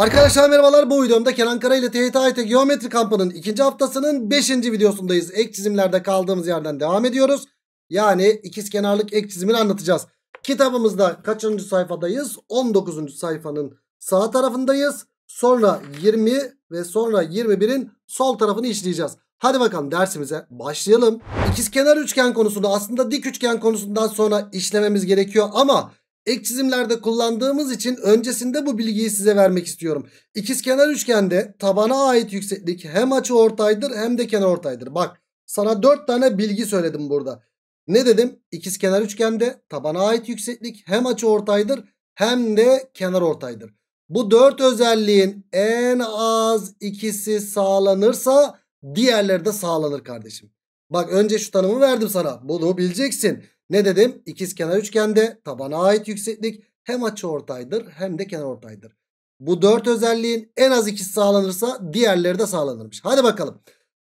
Arkadaşlar merhabalar bu videomda Kenan Kara ile TYT Geometri kampının ikinci haftasının beşinci videosundayız. Ek çizimlerde kaldığımız yerden devam ediyoruz. Yani ikiz kenarlık ek çizimini anlatacağız. Kitabımızda kaçıncı sayfadayız? 19. sayfanın sağ tarafındayız. Sonra 20 ve sonra 21'in sol tarafını işleyeceğiz. Hadi bakalım dersimize başlayalım. İkiz kenar üçgen konusunda aslında dik üçgen konusundan sonra işlememiz gerekiyor ama ek çizimlerde kullandığımız için öncesinde bu bilgiyi size vermek istiyorum. İkizkenar üçgende tabana ait yükseklik hem açı ortaydır hem de kenar ortaydır. Bak sana 4 tane bilgi söyledim burada. Ne dedim? İkizkenar üçgende tabana ait yükseklik hem açı ortaydır hem de kenar ortaydır. Bu 4 özelliğin en az ikisi sağlanırsa diğerleri de sağlanır kardeşim. Bak önce şu tanımı verdim sana. Bunu bileceksin. Ne dedim? İkiz kenar üçgende tabana ait yükseklik hem açı ortaydır hem de kenar ortaydır. Bu dört özelliğin en az ikisi sağlanırsa diğerleri de sağlanırmış. Hadi bakalım.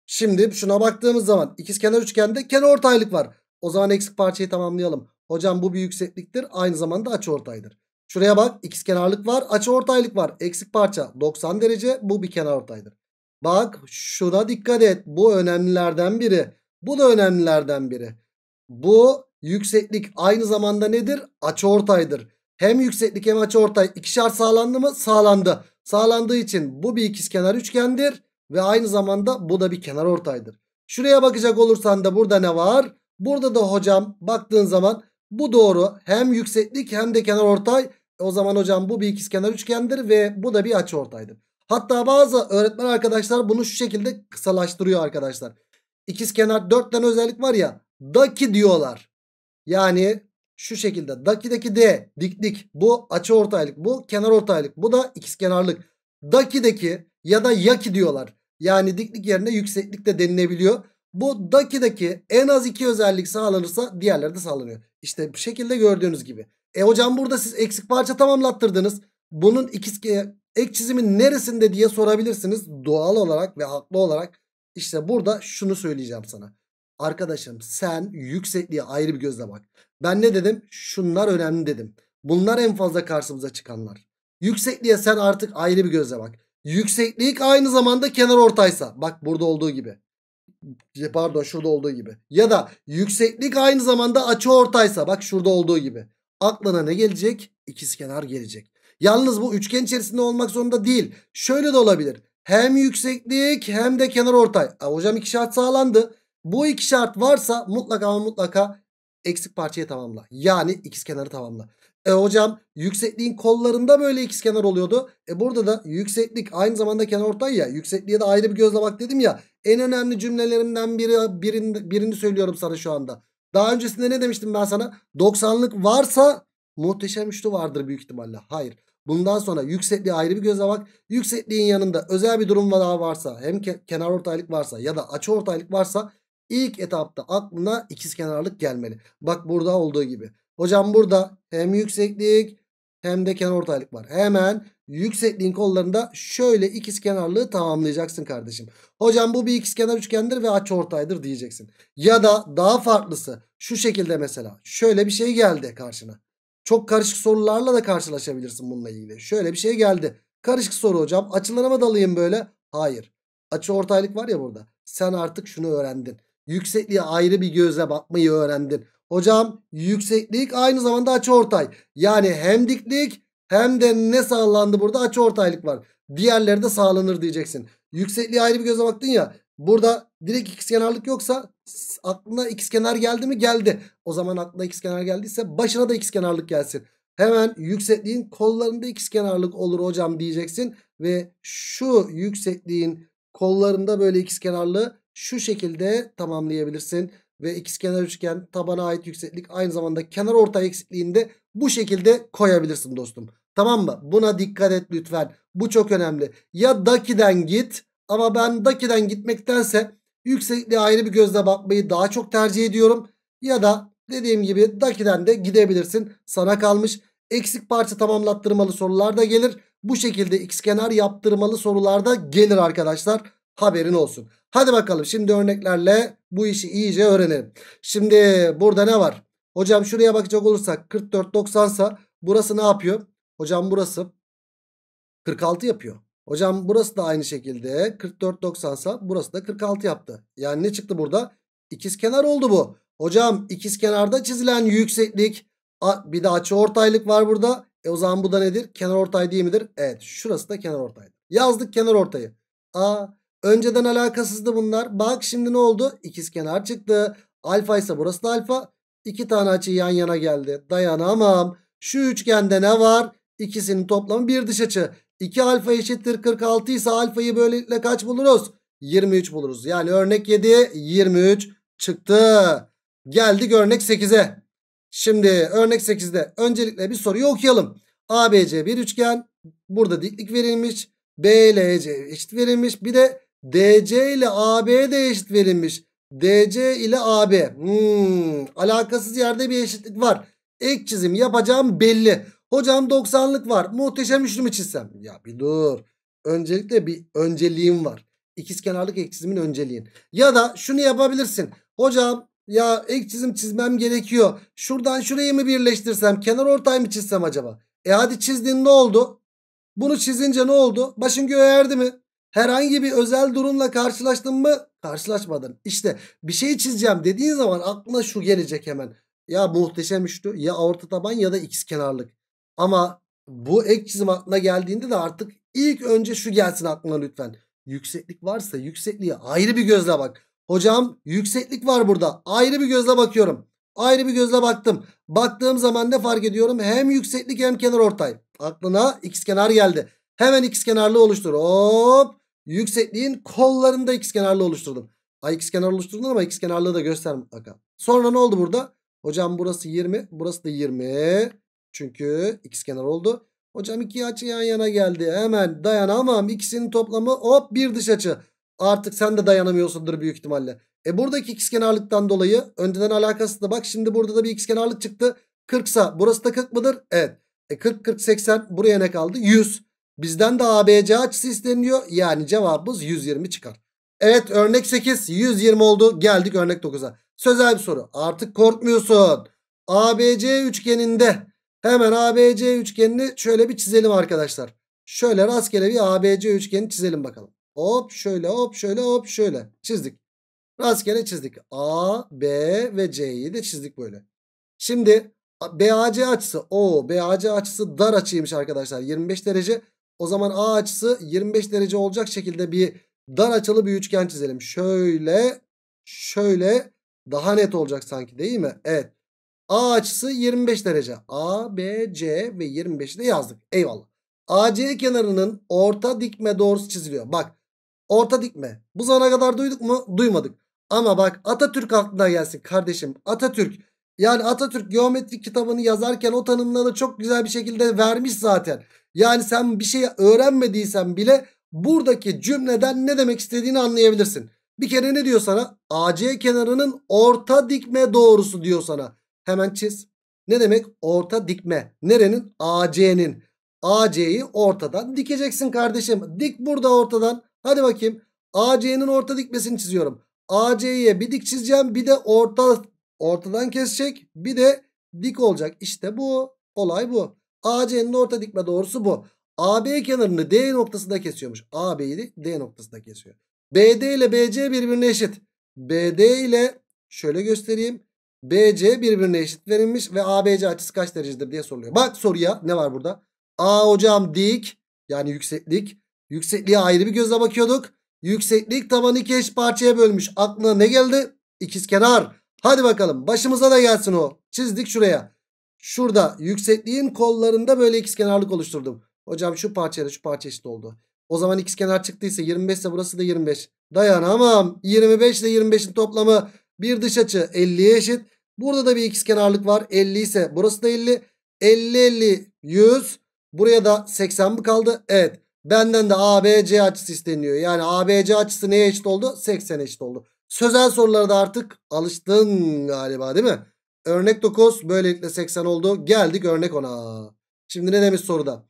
Şimdi şuna baktığımız zaman ikiz kenar üçgende kenar ortaylık var. O zaman eksik parçayı tamamlayalım. Hocam bu bir yüksekliktir. Aynı zamanda açı ortaydır. Şuraya bak ikiz kenarlık var, açı ortaylık var. Eksik parça 90 derece. Bu bir kenar ortaydır. Bak şuna dikkat et. Bu önemlilerden biri. Bu da önemlilerden biri. Bu Yükseklik aynı zamanda nedir? Açıortaydır. Hem yükseklik hem açıortay ikişer sağlandı mı? Sağlandı. Sağlandığı için bu bir ikizkenar üçgendir ve aynı zamanda bu da bir kenar ortaydır. Şuraya bakacak olursan da burada ne var? Burada da hocam baktığın zaman bu doğru hem yükseklik hem de kenar ortay. O zaman hocam bu bir ikizkenar üçgendir ve bu da bir açıortaydır. Hatta bazı öğretmen arkadaşlar bunu şu şekilde kısalaştırıyor arkadaşlar. İkizkenar 4 tane özellik var ya daki diyorlar. Yani şu şekilde dakideki D diklik bu açı ortaylık bu kenar ortaylık bu da ikizkenarlık. Dakideki ya da yaki diyorlar. Yani diklik yerine yükseklik de denilebiliyor. Bu dakideki en az iki özellik sağlanırsa diğerleri de sağlanıyor. İşte bu şekilde gördüğünüz gibi. E hocam burada siz eksik parça tamamlattırdınız. Bunun ikiz ek çizimin neresinde diye sorabilirsiniz. Doğal olarak ve haklı olarak işte burada şunu söyleyeceğim sana. Arkadaşım sen yüksekliğe ayrı bir gözle bak. Ben ne dedim? Şunlar önemli dedim. Bunlar en fazla karşımıza çıkanlar. Yüksekliğe sen artık ayrı bir gözle bak. Yükseklik aynı zamanda kenar ortaysa. Bak burada olduğu gibi. Pardon şurada olduğu gibi. Ya da yükseklik aynı zamanda açı ortaysa. Bak şurada olduğu gibi. Aklına ne gelecek? İkiz kenar gelecek. Yalnız bu üçgen içerisinde olmak zorunda değil. Şöyle de olabilir. Hem yükseklik hem de kenar ortay. E, hocam iki şart sağlandı. Bu iki şart varsa mutlaka ama mutlaka eksik parçayı tamamla. Yani ikizkenarı tamamla. E hocam yüksekliğin kollarında böyle ikizkenar oluyordu. E burada da yükseklik aynı zamanda kenarortay ya. Yüksekliğe de ayrı bir gözle bak dedim ya. En önemli cümlelerimden biri birini, birini söylüyorum sana şu anda. Daha öncesinde ne demiştim ben sana? 90'lık varsa muhteşem üçlü vardır büyük ihtimalle. Hayır. Bundan sonra yüksekliğe ayrı bir gözle bak. Yüksekliğin yanında özel bir durum daha varsa hem kenar ortaylık varsa ya da açı ortaylık varsa ilk etapta aklına ikiz kenarlık gelmeli. Bak burada olduğu gibi. Hocam burada hem yükseklik hem de kenarortaylık var. Hemen yüksekliğin kollarında şöyle ikiz kenarlığı tamamlayacaksın kardeşim. Hocam bu bir ikiz kenar üçgendir ve açıortaydır diyeceksin. Ya da daha farklısı şu şekilde mesela şöyle bir şey geldi karşına. Çok karışık sorularla da karşılaşabilirsin bununla ilgili. Şöyle bir şey geldi. Karışık soru hocam. Açılara dalayım böyle? Hayır. Açı ortaylık var ya burada. Sen artık şunu öğrendin. Yüksekliğe ayrı bir gözle bakmayı öğrendin. Hocam yükseklik aynı zamanda açıortay. Yani hem diklik hem de ne sağlandı burada açıortaylık var. Diğerleri de sağlanır diyeceksin. Yüksekliğe ayrı bir göze baktın ya. Burada direkt ikizkenarlık yoksa aklına ikizkenar geldi mi? Geldi. O zaman aklına ikizkenar geldiyse başına da ikizkenarlık gelsin. Hemen yüksekliğin kollarında ikizkenarlık olur hocam diyeceksin ve şu yüksekliğin kollarında böyle ikizkenarlığı şu şekilde tamamlayabilirsin. Ve ikizkenar üçgen tabana ait yükseklik aynı zamanda kenar orta eksikliğinde bu şekilde koyabilirsin dostum. Tamam mı? Buna dikkat et lütfen. Bu çok önemli. Ya Daki'den git ama ben Daki'den gitmektense yüksekliğe ayrı bir gözle bakmayı daha çok tercih ediyorum. Ya da dediğim gibi Daki'den de gidebilirsin. Sana kalmış. Eksik parça tamamlattırmalı sorular da gelir. Bu şekilde x kenar yaptırmalı sorular da gelir arkadaşlar. Haberin olsun. Hadi bakalım şimdi örneklerle bu işi iyice öğrenelim. Şimdi burada ne var? Hocam şuraya bakacak olursak 44 90 sa burası ne yapıyor? Hocam burası 46 yapıyor. Hocam burası da aynı şekilde 44 90 sa burası da 46 yaptı. Yani ne çıktı burada? İkiz kenar oldu bu. Hocam ikiz kenarda çizilen yükseklik bir de açı ortaylık var burada. E o zaman bu da nedir? Kenar ortay değil midir? Evet şurası da kenar ortay. Yazdık kenar ortayı. A Önceden alakasızdı bunlar. Bak şimdi ne oldu? kenar çıktı. Alfa ise burası da alfa. İki tane açı yan yana geldi. Dayanamam. Şu üçgende ne var? İkisinin toplamı bir dış açı. 2 alfa eşittir 46 ise alfayı böylelikle kaç buluruz? 23 buluruz. Yani örnek 7 23 çıktı. Geldik örnek 8'e. Şimdi örnek 8'de öncelikle bir soruyu okuyalım. ABC bir üçgen. Burada diklik verilmiş. BLC eşit verilmiş. Bir de DC ile AB de eşit verilmiş. DC ile AB. Hmm, alakasız yerde bir eşitlik var. Ek çizim yapacağım belli. Hocam 90'lık var. Muhteşem üçlü mü çizsem? Ya bir dur. Öncelikle bir önceliğim var. İkiz kenarlık ek çizimin önceliğin. Ya da şunu yapabilirsin. Hocam ya ek çizim çizmem gerekiyor. Şuradan şurayı mı birleştirsem? Kenar ortay mı çizsem acaba? E hadi çizdin ne oldu? Bunu çizince ne oldu? Başın göğe erdi mi? Herhangi bir özel durumla karşılaştın mı? Karşılaşmadın. İşte bir şey çizeceğim dediğin zaman aklına şu gelecek hemen. Ya muhteşem üçlü ya orta taban ya da x kenarlık. Ama bu ek çizim aklına geldiğinde de artık ilk önce şu gelsin aklına lütfen. Yükseklik varsa yüksekliğe ayrı bir gözle bak. Hocam yükseklik var burada. Ayrı bir gözle bakıyorum. Ayrı bir gözle baktım. Baktığım zaman ne fark ediyorum? Hem yükseklik hem kenar ortay. Aklına x kenar geldi. Hemen x kenarlı oluştur. Hop yüksekliğin kollarında x kenarlı oluşturdum. Ay x kenarlı oluşturdum ama x kenarlığı da göstermem mutlaka. Sonra ne oldu burada? Hocam burası 20. Burası da 20. Çünkü x kenar oldu. Hocam iki açı yan yana geldi. Hemen dayanamam. İkisinin toplamı hop bir dış açı. Artık sen de dayanamıyorsundur büyük ihtimalle. E buradaki x kenarlıktan dolayı önceden alakası da bak şimdi burada da bir x kenarlık çıktı. 40 sa burası da 40 mıdır? Evet. E 40 40 80 buraya ne kaldı? 100. Bizden de ABC açısı isteniyor. Yani cevabımız 120 çıkar. Evet örnek 8 120 oldu. Geldik örnek 9'a. Sözel bir soru. Artık korkmuyorsun. ABC üçgeninde hemen ABC üçgenini şöyle bir çizelim arkadaşlar. Şöyle rastgele bir ABC üçgeni çizelim bakalım. Hop şöyle hop şöyle hop şöyle çizdik. Rastgele çizdik. A, B ve C'yi de çizdik böyle. Şimdi BAC açısı o BAC açısı dar açıymış arkadaşlar. 25 derece. O zaman A açısı 25 derece olacak şekilde bir dar açılı bir üçgen çizelim. Şöyle şöyle daha net olacak sanki değil mi? Evet. A açısı 25 derece. A, B, C ve 25'i de yazdık. Eyvallah. AC kenarının orta dikme doğrusu çiziliyor. Bak orta dikme. Bu zamana kadar duyduk mu? Duymadık. Ama bak Atatürk aklına gelsin kardeşim. Atatürk yani Atatürk geometrik kitabını yazarken o tanımları çok güzel bir şekilde vermiş zaten. Yani sen bir şey öğrenmediysen bile buradaki cümleden ne demek istediğini anlayabilirsin. Bir kere ne diyor sana? AC kenarının orta dikme doğrusu diyor sana. Hemen çiz. Ne demek orta dikme? Nerenin? AC'nin. AC'yi ortadan dikeceksin kardeşim. Dik burada ortadan. Hadi bakayım. AC'nin orta dikmesini çiziyorum. AC'ye bir dik çizeceğim. Bir de orta Ortadan kesecek. Bir de dik olacak. İşte bu. Olay bu. AC'nin orta dikme doğrusu bu. AB kenarını D noktasında kesiyormuş. AB'yi D noktasında kesiyor. BD ile BC birbirine eşit. BD ile şöyle göstereyim. BC birbirine eşit verilmiş ve ABC açısı kaç derecedir diye soruluyor. Bak soruya ne var burada? A hocam dik yani yükseklik. Yüksekliğe ayrı bir gözle bakıyorduk. Yükseklik tabanı iki eş parçaya bölmüş. Aklına ne geldi? İkizkenar. Hadi bakalım başımıza da gelsin o. Çizdik şuraya. Şurada yüksekliğin kollarında böyle ikizkenarlık oluşturdum. Hocam şu parçayla şu parça eşit oldu. O zaman ikizkenar çıktıysa 25 ise burası da 25. Dayanamam. 25 ile 25'in toplamı bir dış açı 50'ye eşit. Burada da bir ikizkenarlık var. 50 ise burası da 50. 50 50 100. Buraya da 80 mi kaldı? Evet. Benden de ABC açısı isteniyor. Yani ABC açısı neye eşit oldu? 80 eşit oldu. Sözel sorularda artık alıştın galiba değil mi? Örnek 9 böylelikle 80 oldu. Geldik örnek 10'a. Şimdi ne demiş soruda?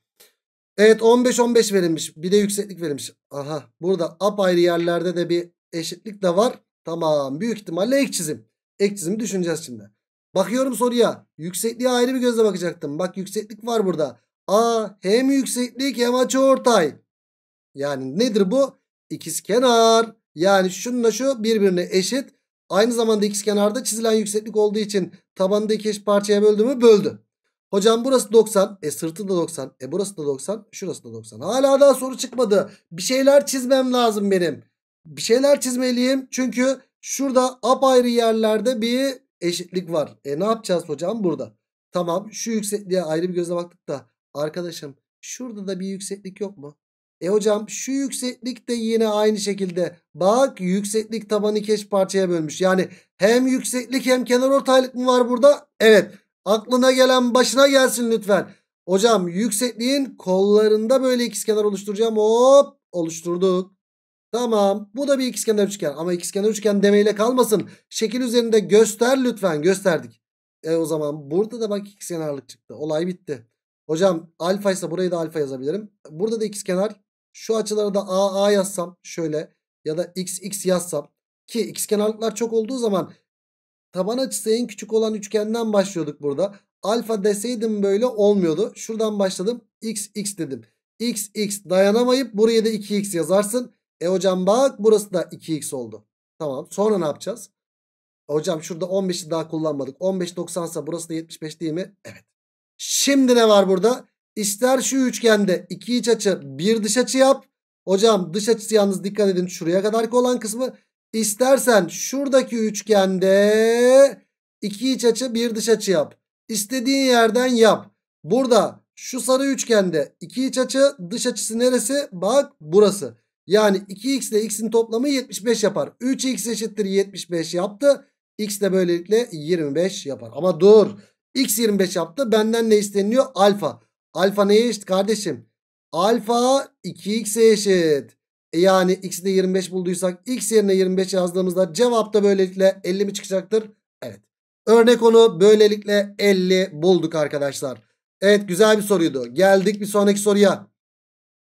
Evet 15-15 verilmiş. Bir de yükseklik verilmiş. Aha burada apayrı yerlerde de bir eşitlik de var. Tamam büyük ihtimalle ek çizim. Ek çizimi düşüneceğiz şimdi. Bakıyorum soruya. Yüksekliğe ayrı bir gözle bakacaktım. Bak yükseklik var burada. A hem yükseklik hem açı ortay. Yani nedir bu? İkiz kenar. Yani şununla şu birbirine eşit. Aynı zamanda x kenarda çizilen yükseklik olduğu için tabandaki eş parçaya böldü mü? Böldü. Hocam burası 90. E sırtı da 90. E burası da 90. Şurası da 90. Hala daha soru çıkmadı. Bir şeyler çizmem lazım benim. Bir şeyler çizmeliyim. Çünkü şurada apayrı yerlerde bir eşitlik var. E ne yapacağız hocam burada? Tamam şu yüksekliğe ayrı bir gözle baktık da. Arkadaşım şurada da bir yükseklik yok mu? E hocam şu yükseklik de yine aynı şekilde. Bak yükseklik tabanı iki parçaya bölmüş. Yani hem yükseklik hem kenar ortaylık mı var burada? Evet. Aklına gelen başına gelsin lütfen. Hocam yüksekliğin kollarında böyle ikizkenar oluşturacağım. Hop oluşturduk. Tamam. Bu da bir ikizkenar üçgen. Ama ikizkenar üçgen demeyle kalmasın. Şekil üzerinde göster lütfen. Gösterdik. E o zaman burada da bak ikizkenarlık çıktı. Olay bitti. Hocam alfa ise burayı da alfa yazabilirim. Burada da ikizkenar şu açıları da AA a yazsam şöyle ya da XX x yazsam ki x kenarlıklar çok olduğu zaman taban açısı en küçük olan üçgenden başlıyorduk burada. Alfa deseydim böyle olmuyordu. Şuradan başladım XX dedim. XX dayanamayıp buraya da 2x yazarsın. E hocam bak burası da 2x oldu. Tamam sonra ne yapacağız? Hocam şurada 15'i daha kullanmadık. 15 90 ise burası da 75 değil mi? Evet. Şimdi ne var burada? İster şu üçgende iki iç açı bir dış açı yap. Hocam dış açısı yalnız dikkat edin şuraya kadarki olan kısmı. İstersen şuradaki üçgende iki iç açı bir dış açı yap. İstediğin yerden yap. Burada şu sarı üçgende iki iç açı dış açısı neresi? Bak burası. Yani 2x ile x'in toplamı 75 yapar. 3x eşittir 75 yaptı. X de böylelikle 25 yapar. Ama dur. X 25 yaptı. Benden ne isteniliyor? Alfa. Alfa neye eşit kardeşim? Alfa 2x'e eşit. E yani x'i de 25 bulduysak x yerine 25 yazdığımızda cevap da böylelikle 50 mi çıkacaktır? Evet. Örnek onu böylelikle 50 bulduk arkadaşlar. Evet güzel bir soruydu. Geldik bir sonraki soruya.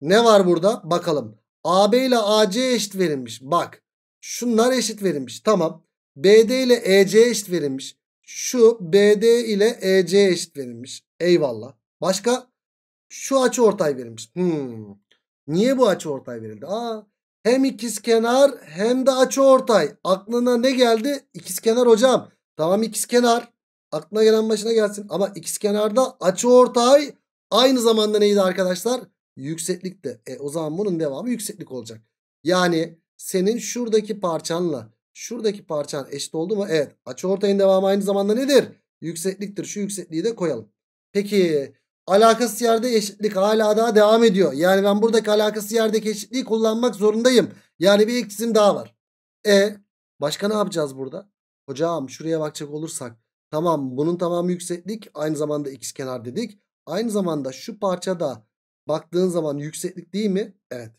Ne var burada? Bakalım. AB ile AC eşit verilmiş. Bak. Şunlar eşit verilmiş. Tamam. BD ile EC eşit verilmiş. Şu BD ile EC eşit verilmiş. Eyvallah. Başka şu açı ortay verilmiş. Hmm. Niye bu açı ortay verildi? Aa, hem ikiz kenar hem de açı ortay. Aklına ne geldi? İkiz kenar hocam. Tamam ikiz kenar. Aklına gelen başına gelsin. Ama ikiz kenarda açı ortay aynı zamanda neydi arkadaşlar? Yükseklikte. E, o zaman bunun devamı yükseklik olacak. Yani senin şuradaki parçanla şuradaki parçan eşit oldu mu? Evet. Açı ortayın devamı aynı zamanda nedir? Yüksekliktir. Şu yüksekliği de koyalım. Peki Alakası yerde eşitlik hala daha devam ediyor. Yani ben buradaki alakası yerdeki eşitliği kullanmak zorundayım. Yani bir eksim daha var. E başka ne yapacağız burada? Hocam şuraya bakacak olursak tamam bunun tamamı yükseklik aynı zamanda x kenar dedik. Aynı zamanda şu parçada baktığın zaman yükseklik değil mi? Evet.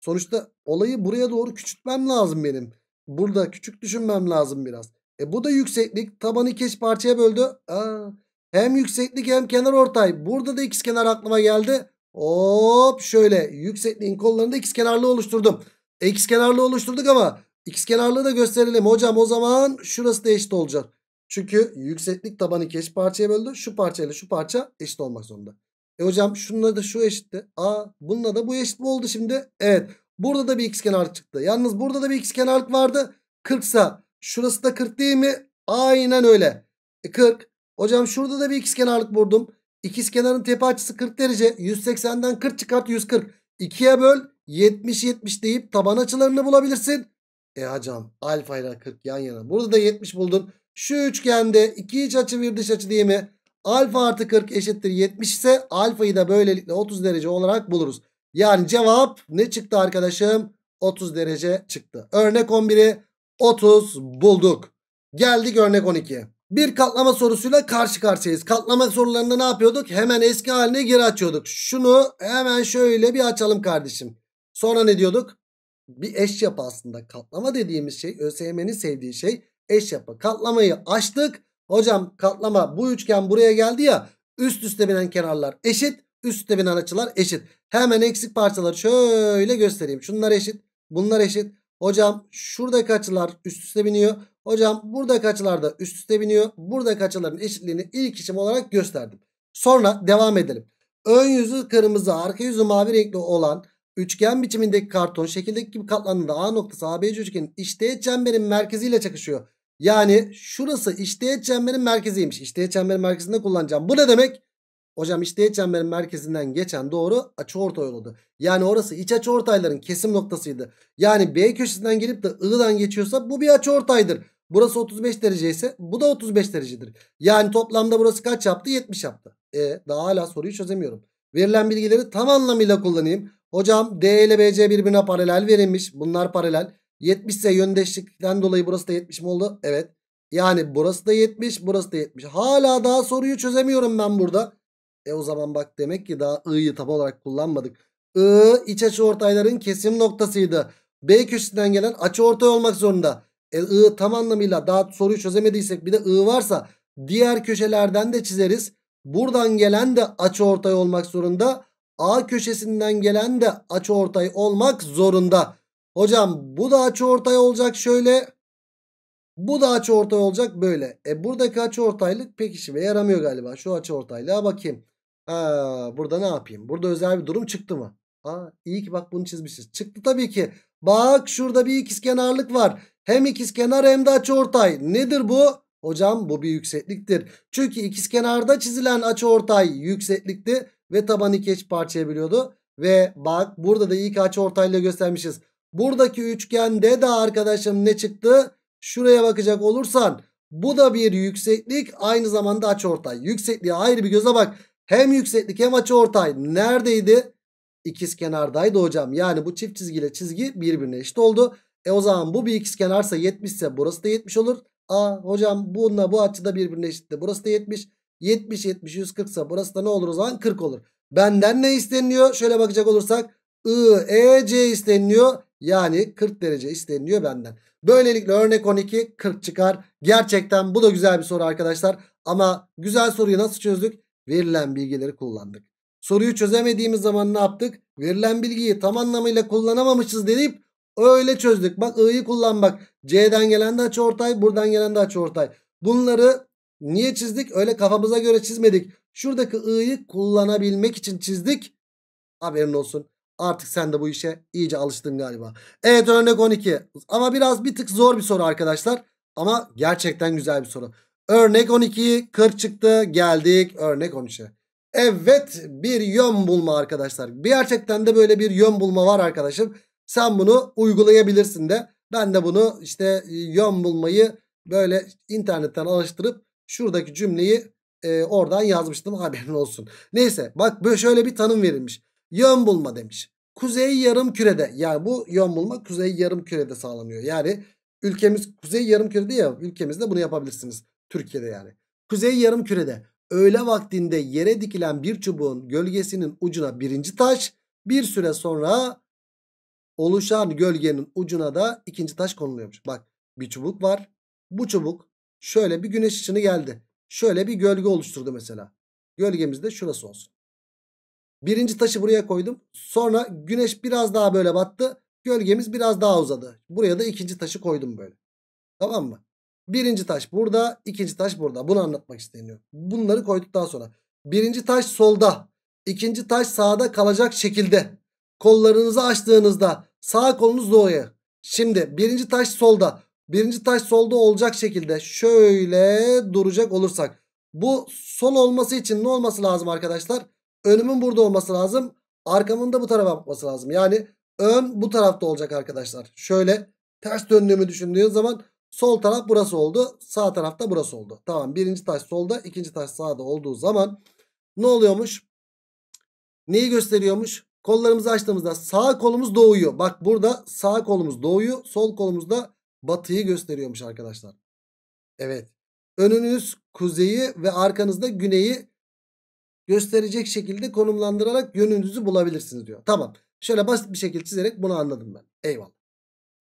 Sonuçta olayı buraya doğru küçültmem lazım benim. Burada küçük düşünmem lazım biraz. E bu da yükseklik. Tabanı iki parçaya böldü. Aa, hem yükseklik hem kenar ortay. Burada da x kenar aklıma geldi. Hop şöyle yüksekliğin kollarında x kenarlı oluşturdum. X kenarlı oluşturduk ama x kenarlığı da gösterelim. Hocam o zaman şurası da eşit olacak. Çünkü yükseklik tabanı iki eşit parçaya böldü. Şu parçayla şu parça eşit olmak zorunda. E hocam şununla da şu eşitti. Aa bununla da bu eşit mi oldu şimdi? Evet. Burada da bir x kenar çıktı. Yalnız burada da bir x kenar vardı. 40 sa şurası da 40 değil mi? Aynen öyle. E 40 Hocam şurada da bir ikizkenarlık buldum. İkizkenarın tepe açısı 40 derece. 180'den 40 çıkart 140. 2'ye böl 70 70 deyip taban açılarını bulabilirsin. E hocam alfa ile 40 yan yana. Burada da 70 buldun. Şu üçgende iki iç açı bir dış açı değil mi? Alfa artı 40 eşittir 70 ise alfayı da böylelikle 30 derece olarak buluruz. Yani cevap ne çıktı arkadaşım? 30 derece çıktı. Örnek 11'i 30 bulduk. Geldik örnek 12'ye. Bir katlama sorusuyla karşı karşıyayız. Katlama sorularında ne yapıyorduk? Hemen eski haline geri açıyorduk. Şunu hemen şöyle bir açalım kardeşim. Sonra ne diyorduk? Bir eş yapı aslında. Katlama dediğimiz şey ÖSYM'nin sevdiği şey eş yapı. Katlamayı açtık. Hocam katlama bu üçgen buraya geldi ya. Üst üste binen kenarlar eşit. Üst üste binen açılar eşit. Hemen eksik parçaları şöyle göstereyim. Şunlar eşit. Bunlar eşit. Hocam şuradaki açılar üst üste biniyor. Hocam buradaki açılarda üst üste biniyor. Buradaki açıların eşitliğini ilk işim olarak gösterdim. Sonra devam edelim. Ön yüzü kırmızı, arka yüzü mavi renkli olan üçgen biçimindeki karton şekildeki gibi katlandığında A noktası ABC üçgenin işteğet çemberin merkeziyle çakışıyor. Yani şurası işteğet çemberin merkeziymiş. İşteğet çemberin merkezinde kullanacağım. Bu ne demek? Hocam işteğet çemberin merkezinden geçen doğru açıortay oldu. Yani orası iç açı ortayların kesim noktasıydı. Yani B köşesinden gelip de I'dan geçiyorsa bu bir açı ortaydır. Burası 35 derece ise bu da 35 derecedir. Yani toplamda burası kaç yaptı? 70 yaptı. E daha hala soruyu çözemiyorum. Verilen bilgileri tam anlamıyla kullanayım. Hocam D ile BC birbirine paralel verilmiş. Bunlar paralel. 70 ise yöndeşlikten dolayı burası da 70 mi oldu? Evet. Yani burası da 70 burası da 70. Hala daha soruyu çözemiyorum ben burada. E o zaman bak demek ki daha I'yı tam olarak kullanmadık. I iç açı ortayların kesim noktasıydı. B köşesinden gelen açı ortay olmak zorunda. E, I tam anlamıyla daha soruyu çözemediysek bir de I varsa diğer köşelerden de çizeriz. Buradan gelen de açı ortay olmak zorunda. A köşesinden gelen de açı ortay olmak zorunda. Hocam bu da açı ortay olacak şöyle. Bu da açı ortay olacak böyle. E buradaki açı ortaylık pek işime yaramıyor galiba. Şu açı ortaylığa bakayım. Ha, burada ne yapayım? Burada özel bir durum çıktı mı? Aa, iyi ki bak bunu çizmişiz. Çıktı tabii ki. Bak şurada bir ikizkenarlık var. Hem ikizkenar hem de açıortay. Nedir bu? Hocam bu bir yüksekliktir. Çünkü ikizkenarda çizilen açıortay yükseklikti ve tabanı iki eş parçaya biliyordu. Ve bak burada da ilk açıortayla göstermişiz. Buradaki üçgende de arkadaşım ne çıktı? Şuraya bakacak olursan bu da bir yükseklik aynı zamanda açıortay. Yüksekliğe ayrı bir göze bak. Hem yükseklik hem açıortay neredeydi? İkiz kenardaydı hocam. Yani bu çift çizgiyle çizgi birbirine eşit oldu. E o zaman bu bir ikiz kenarsa 70 ise burası da 70 olur. A hocam bununla bu açıda birbirine eşitti. Burası da 70. 70 70 140 ise burası da ne olur o zaman 40 olur. Benden ne isteniliyor? Şöyle bakacak olursak I E C isteniliyor. Yani 40 derece isteniliyor benden. Böylelikle örnek 12 40 çıkar. Gerçekten bu da güzel bir soru arkadaşlar. Ama güzel soruyu nasıl çözdük? Verilen bilgileri kullandık. Soruyu çözemediğimiz zaman ne yaptık? Verilen bilgiyi tam anlamıyla kullanamamışız deyip öyle çözdük. Bak I'yı kullan bak. C'den gelen de açıortay, buradan gelen de açıortay. Bunları niye çizdik? Öyle kafamıza göre çizmedik. Şuradaki I'yı kullanabilmek için çizdik. Haberin olsun. Artık sen de bu işe iyice alıştın galiba. Evet örnek 12. Ama biraz bir tık zor bir soru arkadaşlar. Ama gerçekten güzel bir soru. Örnek 12 40 çıktı. Geldik örnek 13'e. Evet bir yön bulma arkadaşlar. Gerçekten de böyle bir yön bulma var arkadaşım. Sen bunu uygulayabilirsin de. Ben de bunu işte e, yön bulmayı böyle internetten alıştırıp şuradaki cümleyi e, oradan yazmıştım haberin olsun. Neyse bak böyle şöyle bir tanım verilmiş. Yön bulma demiş. Kuzey yarım kürede yani bu yön bulma kuzey yarım kürede sağlanıyor. Yani ülkemiz kuzey yarım kürede ya ülkemizde bunu yapabilirsiniz. Türkiye'de yani. Kuzey yarım kürede öğle vaktinde yere dikilen bir çubuğun gölgesinin ucuna birinci taş bir süre sonra oluşan gölgenin ucuna da ikinci taş konuluyormuş. Bak bir çubuk var bu çubuk şöyle bir güneş ışını geldi şöyle bir gölge oluşturdu mesela gölgemiz de şurası olsun. Birinci taşı buraya koydum sonra güneş biraz daha böyle battı gölgemiz biraz daha uzadı buraya da ikinci taşı koydum böyle tamam mı? Birinci taş burada, ikinci taş burada. Bunu anlatmak isteniyor. Bunları koyduktan sonra birinci taş solda, ikinci taş sağda kalacak şekilde kollarınızı açtığınızda sağ kolunuz doğuya. Şimdi birinci taş solda, birinci taş solda olacak şekilde şöyle duracak olursak bu sol olması için ne olması lazım arkadaşlar? Önümün burada olması lazım. Arkamın da bu tarafa bakması lazım. Yani ön bu tarafta olacak arkadaşlar. Şöyle ters döndüğümü düşündüğün zaman Sol taraf burası oldu. Sağ tarafta burası oldu. Tamam birinci taş solda ikinci taş sağda olduğu zaman ne oluyormuş? Neyi gösteriyormuş? Kollarımızı açtığımızda sağ kolumuz doğuyu. Bak burada sağ kolumuz doğuyu sol kolumuz da batıyı gösteriyormuş arkadaşlar. Evet önünüz kuzeyi ve arkanızda güneyi gösterecek şekilde konumlandırarak yönünüzü bulabilirsiniz diyor. Tamam şöyle basit bir şekilde çizerek bunu anladım ben. Eyvallah.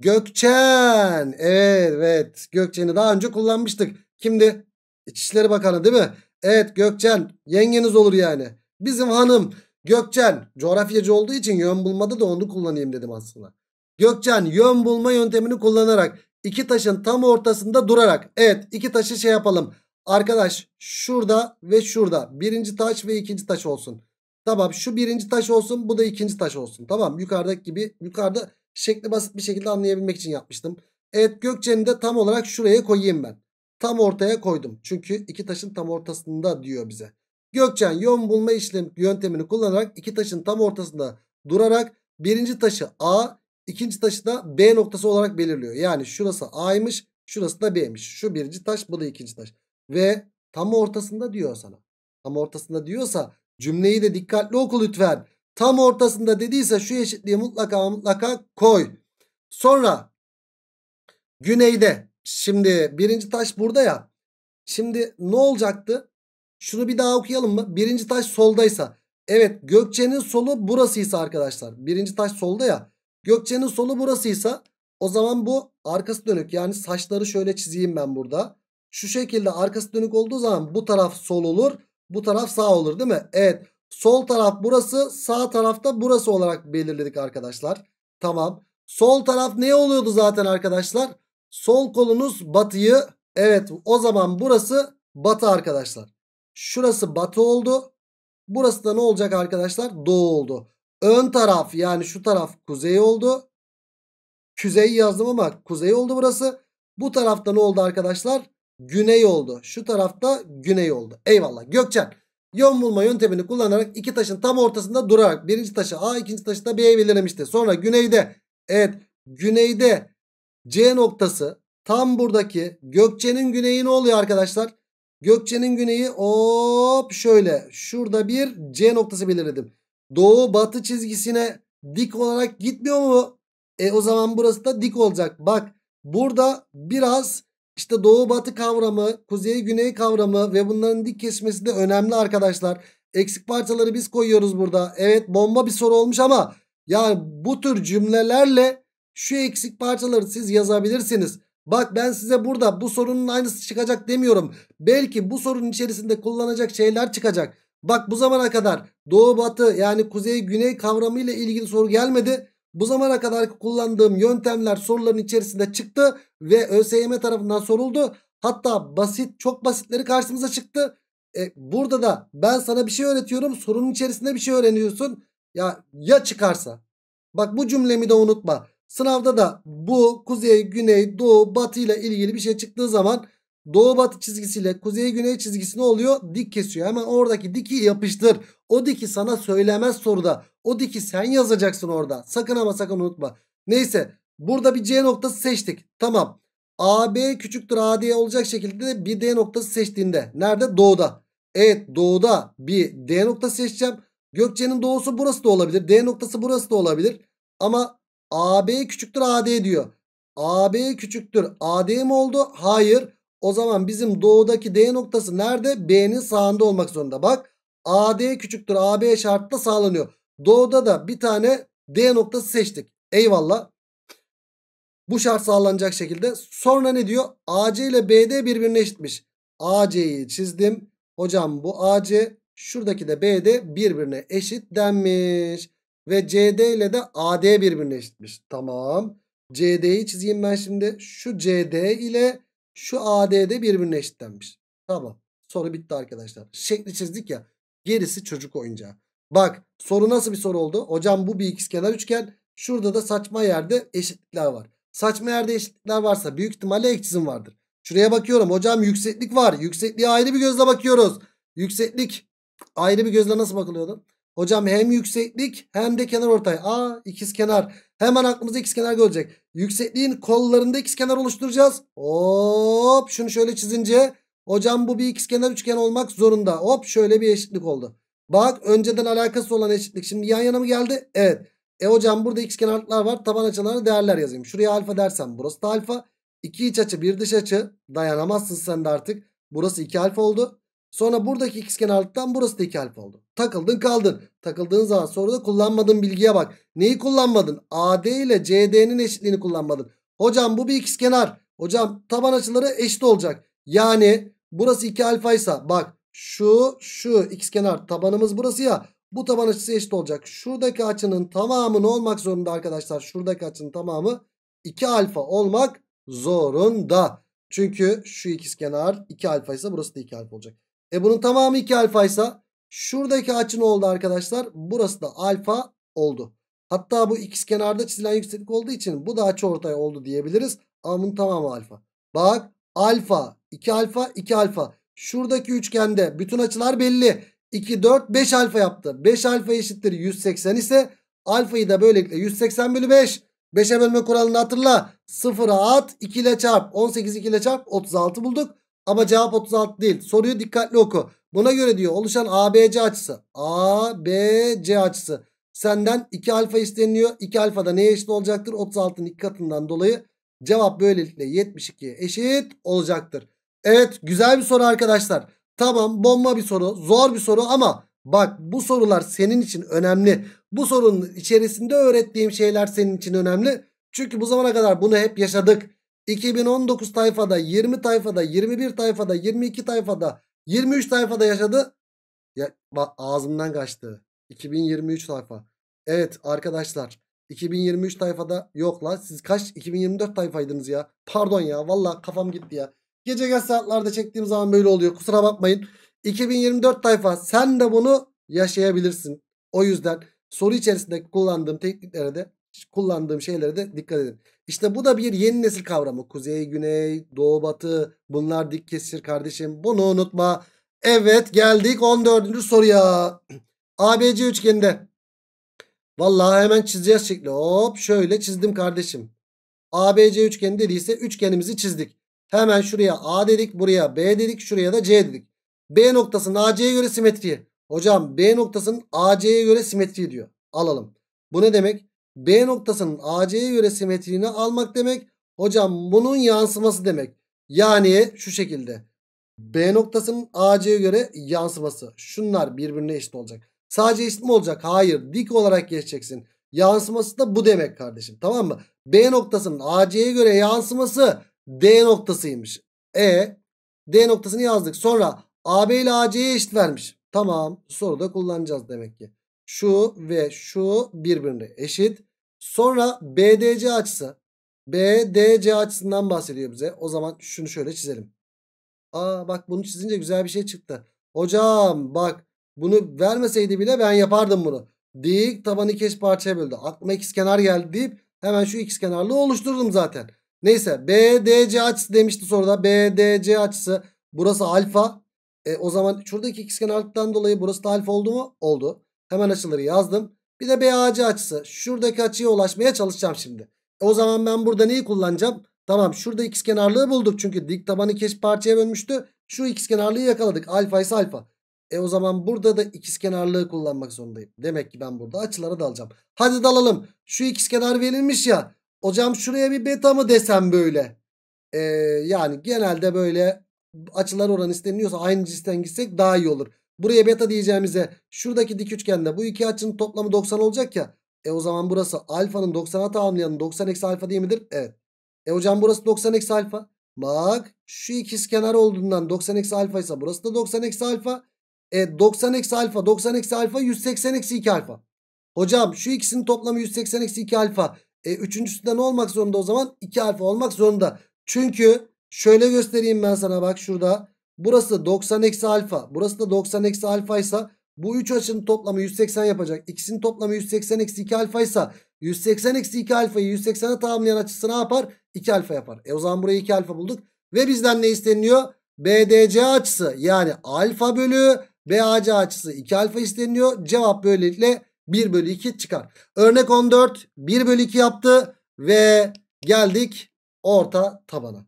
Gökçen. Evet Gökçen'i daha önce kullanmıştık. Kimdi? İçişleri Bakanı değil mi? Evet Gökçen yengeniz olur yani. Bizim hanım Gökçen coğrafyacı olduğu için yön bulmadı da onu kullanayım dedim aslında. Gökçen yön bulma yöntemini kullanarak iki taşın tam ortasında durarak. Evet iki taşı şey yapalım. Arkadaş şurada ve şurada birinci taş ve ikinci taş olsun. Tamam şu birinci taş olsun bu da ikinci taş olsun. Tamam yukarıdaki gibi yukarıda Şekli basit bir şekilde anlayabilmek için yapmıştım. Evet Gökçen'i de tam olarak şuraya koyayım ben. Tam ortaya koydum. Çünkü iki taşın tam ortasında diyor bize. Gökçen yön bulma işlem yöntemini kullanarak iki taşın tam ortasında durarak birinci taşı A, ikinci taşı da B noktası olarak belirliyor. Yani şurası A'ymış, şurası da B'ymiş. Şu birinci taş, bu da ikinci taş. Ve tam ortasında diyor sana. Tam ortasında diyorsa cümleyi de dikkatli oku lütfen. Tam ortasında dediyse şu eşitliği mutlaka mutlaka koy. Sonra güneyde şimdi birinci taş burada ya. Şimdi ne olacaktı? Şunu bir daha okuyalım mı? Birinci taş soldaysa. Evet Gökçe'nin solu burasıysa arkadaşlar. Birinci taş solda ya. Gökçe'nin solu burasıysa o zaman bu arkası dönük. Yani saçları şöyle çizeyim ben burada. Şu şekilde arkası dönük olduğu zaman bu taraf sol olur. Bu taraf sağ olur değil mi? Evet. Sol taraf burası sağ tarafta burası olarak belirledik arkadaşlar. Tamam. Sol taraf ne oluyordu zaten arkadaşlar? Sol kolunuz batıyı. Evet o zaman burası batı arkadaşlar. Şurası batı oldu. Burası da ne olacak arkadaşlar? Doğu oldu. Ön taraf yani şu taraf kuzey oldu. Kuzey yazdım ama kuzey oldu burası. Bu tarafta ne oldu arkadaşlar? Güney oldu. Şu tarafta güney oldu. Eyvallah. Gökçen Yön bulma yöntemini kullanarak iki taşın tam ortasında durarak birinci taşı A ikinci taşı da B'ye belirlemişti. Sonra güneyde evet güneyde C noktası tam buradaki Gökçe'nin güneyi ne oluyor arkadaşlar? Gökçe'nin güneyi hop şöyle şurada bir C noktası belirledim. Doğu batı çizgisine dik olarak gitmiyor mu? E o zaman burası da dik olacak. Bak burada biraz işte doğu batı kavramı, kuzey güney kavramı ve bunların dik kesmesi de önemli arkadaşlar. Eksik parçaları biz koyuyoruz burada. Evet bomba bir soru olmuş ama yani bu tür cümlelerle şu eksik parçaları siz yazabilirsiniz. Bak ben size burada bu sorunun aynısı çıkacak demiyorum. Belki bu sorunun içerisinde kullanacak şeyler çıkacak. Bak bu zamana kadar doğu batı yani kuzey güney kavramı ile ilgili soru gelmedi. Bu zamana kadar kullandığım yöntemler soruların içerisinde çıktı ve ÖSYM tarafından soruldu. Hatta basit çok basitleri karşımıza çıktı. E, burada da ben sana bir şey öğretiyorum sorunun içerisinde bir şey öğreniyorsun. Ya ya çıkarsa. Bak bu cümlemi de unutma. Sınavda da bu kuzey, güney, doğu, batı ile ilgili bir şey çıktığı zaman doğu batı çizgisiyle kuzey güney çizgisi ne oluyor? Dik kesiyor. Hemen oradaki diki yapıştır. O diki sana söylemez soruda. O diki sen yazacaksın orada. Sakın ama sakın unutma. Neyse burada bir C noktası seçtik. Tamam. AB küçüktür AD olacak şekilde bir D noktası seçtiğinde. Nerede? Doğuda. Evet doğuda bir D noktası seçeceğim. Gökçe'nin doğusu burası da olabilir. D noktası burası da olabilir. Ama AB küçüktür AD diyor. AB küçüktür AD mi oldu? Hayır. O zaman bizim doğudaki D noktası nerede? B'nin sağında olmak zorunda. Bak AD küçüktür AB şartla sağlanıyor. Doğuda da bir tane D noktası seçtik. Eyvallah. Bu şart sağlanacak şekilde. Sonra ne diyor? AC ile BD birbirine eşitmiş. AC'yi çizdim. Hocam bu AC şuradaki de BD birbirine eşit denmiş. Ve CD ile de AD birbirine eşitmiş. Tamam. CD'yi çizeyim ben şimdi. Şu CD ile şu AD'de birbirine eşitlenmiş. Tamam. Soru bitti arkadaşlar. Şekli çizdik ya. Gerisi çocuk oyuncağı. Bak soru nasıl bir soru oldu? Hocam bu bir ikizkenar üçgen. Şurada da saçma yerde eşitlikler var. Saçma yerde eşitlikler varsa büyük ihtimalle çizim vardır. Şuraya bakıyorum. Hocam yükseklik var. Yüksekliğe ayrı bir gözle bakıyoruz. Yükseklik ayrı bir gözle nasıl bakılıyordu? Hocam hem yükseklik hem de kenar ortay. Aa ikiz kenar. Hemen aklımızda ikiz kenar gelecek. Yüksekliğin kollarında ikiz kenar oluşturacağız. Hop şunu şöyle çizince. Hocam bu bir ikiz kenar üçgen olmak zorunda. Hop şöyle bir eşitlik oldu. Bak önceden alakası olan eşitlik. Şimdi yan yana mı geldi? Evet. E hocam burada ikiz kenarlıklar var. Taban açılarına değerler yazayım. Şuraya alfa dersem burası da alfa. İki iç açı bir dış açı. Dayanamazsın sen de artık. Burası iki alfa oldu. Sonra buradaki x kenarlıktan burası da 2 alfa oldu. Takıldın kaldın. Takıldığın zaman sonra da kullanmadığın bilgiye bak. Neyi kullanmadın? AD ile CD'nin eşitliğini kullanmadın. Hocam bu bir x kenar. Hocam taban açıları eşit olacak. Yani burası 2 alfaysa bak şu şu x kenar tabanımız burası ya. Bu taban açısı eşit olacak. Şuradaki açının tamamı ne olmak zorunda arkadaşlar? Şuradaki açının tamamı 2 alfa olmak zorunda. Çünkü şu ikiz kenar 2 alfa ise burası da 2 alfa olacak. E bunun tamamı 2 alfaysa şuradaki açı ne oldu arkadaşlar? Burası da alfa oldu. Hatta bu ikiz kenarda çizilen yükseklik olduğu için bu da açı ortaya oldu diyebiliriz. Ama bunun tamamı alfa. Bak alfa 2 alfa 2 alfa. Şuradaki üçgende bütün açılar belli. 2 4 5 alfa yaptı. 5 alfa eşittir 180 ise alfayı da böylelikle 180 bölü 5. 5'e bölme kuralını hatırla. 0'a at 2 ile çarp 18 2 ile çarp 36 bulduk. Ama cevap 36 değil. Soruyu dikkatli oku. Buna göre diyor oluşan ABC açısı. ABC açısı. Senden 2 alfa isteniliyor. 2 alfa da neye eşit olacaktır? 36'nın 2 katından dolayı cevap böylelikle 72'ye eşit olacaktır. Evet güzel bir soru arkadaşlar. Tamam bomba bir soru. Zor bir soru ama bak bu sorular senin için önemli. Bu sorunun içerisinde öğrettiğim şeyler senin için önemli. Çünkü bu zamana kadar bunu hep yaşadık. 2019 tayfada 20 tayfada 21 tayfada 22 tayfada 23 tayfada yaşadı. Ya, bak, ağzımdan kaçtı. 2023 tayfa. Evet arkadaşlar 2023 tayfada yok la. Siz kaç 2024 tayfaydınız ya. Pardon ya valla kafam gitti ya. Gece geç saatlerde çektiğim zaman böyle oluyor. Kusura bakmayın. 2024 tayfa sen de bunu yaşayabilirsin. O yüzden soru içerisinde kullandığım tekniklere de kullandığım şeylere de dikkat edin. İşte bu da bir yeni nesil kavramı. Kuzey, güney, doğu, batı bunlar dik kesir kardeşim. Bunu unutma. Evet geldik 14. soruya. ABC üçgeninde. Vallahi hemen çizeceğiz şekli. Hop şöyle çizdim kardeşim. ABC üçgeni dediyse üçgenimizi çizdik. Hemen şuraya A dedik, buraya B dedik, şuraya da C dedik. B noktasının AC'ye göre simetriği. Hocam B noktasının AC'ye göre simetriği diyor. Alalım. Bu ne demek? B noktasının AC'ye göre simetriğini almak demek. Hocam bunun yansıması demek. Yani şu şekilde. B noktasının AC'ye göre yansıması. Şunlar birbirine eşit olacak. Sadece eşit mi olacak? Hayır. Dik olarak geçeceksin. Yansıması da bu demek kardeşim. Tamam mı? B noktasının AC'ye göre yansıması D noktasıymış. E D noktasını yazdık. Sonra AB ile AC'ye eşit vermiş. Tamam. Soruda kullanacağız demek ki. Şu ve şu birbirine eşit. Sonra BDC açısı. BDC açısından bahsediyor bize. O zaman şunu şöyle çizelim. Aa bak bunu çizince güzel bir şey çıktı. Hocam bak bunu vermeseydi bile ben yapardım bunu. Dik taban iki eş parçaya böldü. Aklıma x kenar geldi deyip hemen şu x kenarlığı oluşturdum zaten. Neyse BDC açısı demişti soruda. BDC açısı burası alfa. E, o zaman şuradaki x kenarlıktan dolayı burası da alfa oldu mu? Oldu. Hemen açıları yazdım. Bir de BAC açısı. Şuradaki açıya ulaşmaya çalışacağım şimdi. E o zaman ben burada neyi kullanacağım? Tamam şurada x kenarlığı bulduk. Çünkü dik tabanı iki parçaya bölmüştü. Şu x kenarlığı yakaladık. Alfa ise alfa. E o zaman burada da ikiz kenarlığı kullanmak zorundayım. Demek ki ben burada açılara dalacağım. Hadi dalalım. Şu ikiz kenar verilmiş ya. Hocam şuraya bir beta mı desem böyle. Ee, yani genelde böyle açılar oranı isteniyorsa aynı cinsten gitsek daha iyi olur. Buraya beta diyeceğimize şuradaki dik üçgende bu iki açının toplamı 90 olacak ya. E o zaman burası alfanın 90'a tamamlayanın 90 eksi alfa değil midir? Evet. E hocam burası 90 eksi alfa. Bak şu ikiz kenar olduğundan 90 eksi alfa ise burası da 90 eksi alfa. E 90 eksi alfa 90 eksi alfa 180 eksi 2 alfa. Hocam şu ikisinin toplamı 180 eksi 2 alfa. E üçüncüsü de ne olmak zorunda o zaman? 2 alfa olmak zorunda. Çünkü şöyle göstereyim ben sana bak şurada. Burası 90 eksi alfa. Burası da 90 eksi alfa ise bu 3 açının toplamı 180 yapacak. İkisinin toplamı 180 eksi 2 alfa ise 180 eksi 2 alfayı 180'e tamamlayan açısı ne yapar? 2 alfa yapar. E o zaman burayı 2 alfa bulduk. Ve bizden ne isteniliyor? BDC açısı yani alfa bölü BAC açısı 2 alfa isteniliyor. Cevap böylelikle 1 bölü 2 çıkar. Örnek 14 1 bölü 2 yaptı ve geldik orta tabana.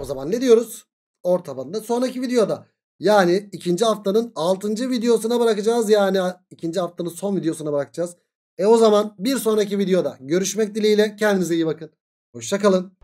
O zaman ne diyoruz? ortabanında sonraki videoda. Yani ikinci haftanın altıncı videosuna bırakacağız. Yani ikinci haftanın son videosuna bırakacağız. E o zaman bir sonraki videoda görüşmek dileğiyle kendinize iyi bakın. Hoşçakalın.